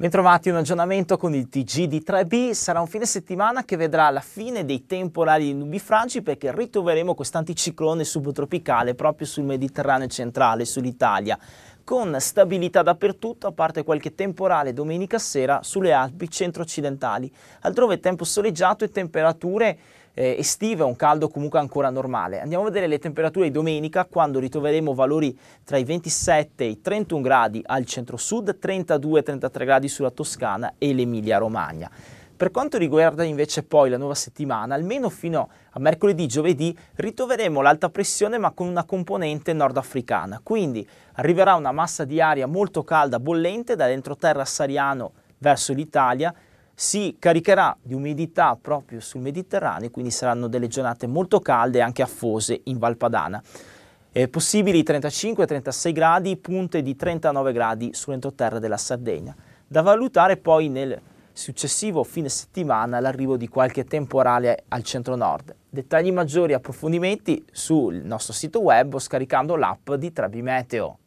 Bentrovati un aggiornamento con il TG di 3B, sarà un fine settimana che vedrà la fine dei temporali di nubifragi perché ritroveremo quest'anticiclone subtropicale proprio sul Mediterraneo centrale, sull'Italia, con stabilità dappertutto a parte qualche temporale domenica sera sulle Alpi centro-occidentali. Altrove tempo soleggiato e temperature eh, estive, un caldo comunque ancora normale. Andiamo a vedere le temperature di domenica quando ritroveremo valori tra i 27 e i 31 gradi al centro-sud, 32-33 gradi sulla Toscana e l'Emilia-Romagna. Per quanto riguarda invece poi la nuova settimana, almeno fino a mercoledì, giovedì, ritroveremo l'alta pressione ma con una componente nordafricana. Quindi arriverà una massa di aria molto calda, bollente, dall'entroterra sariano verso l'Italia, si caricherà di umidità proprio sul Mediterraneo, quindi saranno delle giornate molto calde e anche affose in Valpadana. Eh, possibili 35-36 gradi, punte di 39 gradi sull'entroterra della Sardegna. Da valutare poi nel successivo fine settimana l'arrivo di qualche temporale al centro-nord. Dettagli maggiori e approfondimenti sul nostro sito web o scaricando l'app di Trabimeteo. Meteo.